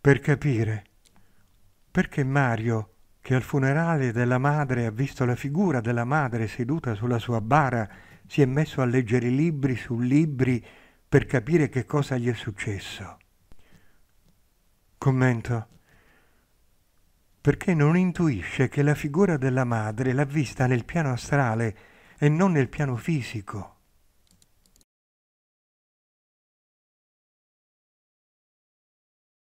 per capire perché Mario, che al funerale della madre ha visto la figura della madre seduta sulla sua bara, si è messo a leggere libri su libri per capire che cosa gli è successo. Commento. Perché non intuisce che la figura della madre l'ha vista nel piano astrale e non nel piano fisico.